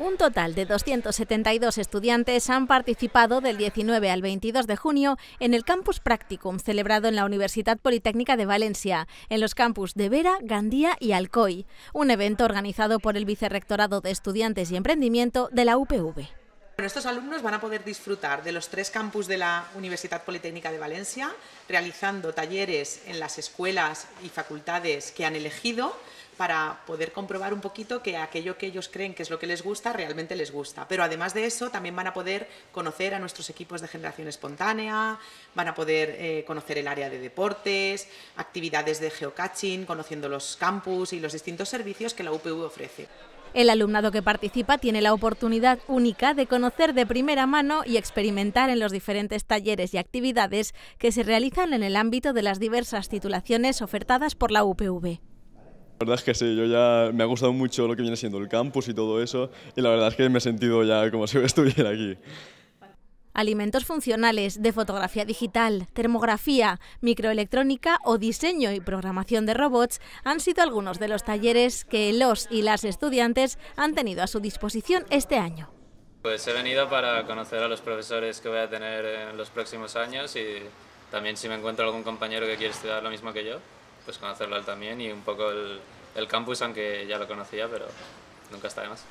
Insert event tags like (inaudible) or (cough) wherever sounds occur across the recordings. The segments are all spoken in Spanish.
Un total de 272 estudiantes han participado del 19 al 22 de junio en el Campus Practicum celebrado en la Universidad Politécnica de Valencia, en los campus de Vera, Gandía y Alcoy, un evento organizado por el Vicerrectorado de Estudiantes y Emprendimiento de la UPV. Bueno, estos alumnos van a poder disfrutar de los tres campus de la Universidad Politécnica de Valencia, realizando talleres en las escuelas y facultades que han elegido para poder comprobar un poquito que aquello que ellos creen que es lo que les gusta, realmente les gusta. Pero además de eso, también van a poder conocer a nuestros equipos de generación espontánea, van a poder eh, conocer el área de deportes, actividades de geocaching, conociendo los campus y los distintos servicios que la UPV ofrece. El alumnado que participa tiene la oportunidad única de conocer de primera mano y experimentar en los diferentes talleres y actividades que se realizan en el ámbito de las diversas titulaciones ofertadas por la UPV. La verdad es que sí, yo ya me ha gustado mucho lo que viene siendo el campus y todo eso, y la verdad es que me he sentido ya como si (laughs) estuviera aquí. Alimentos funcionales, de fotografía digital, termografía, microelectrónica o diseño y programación de robots han sido algunos de los talleres que los y las estudiantes han tenido a su disposición este año. Pues he venido para conocer a los profesores que voy a tener en los próximos años y también si me encuentro algún compañero que quiere estudiar lo mismo que yo, pues conocerlo él también y un poco el, el campus, aunque ya lo conocía, pero nunca está de más.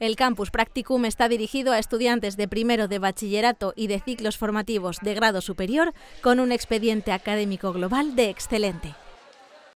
El campus Practicum está dirigido a estudiantes de primero de bachillerato y de ciclos formativos de grado superior con un expediente académico global de excelente.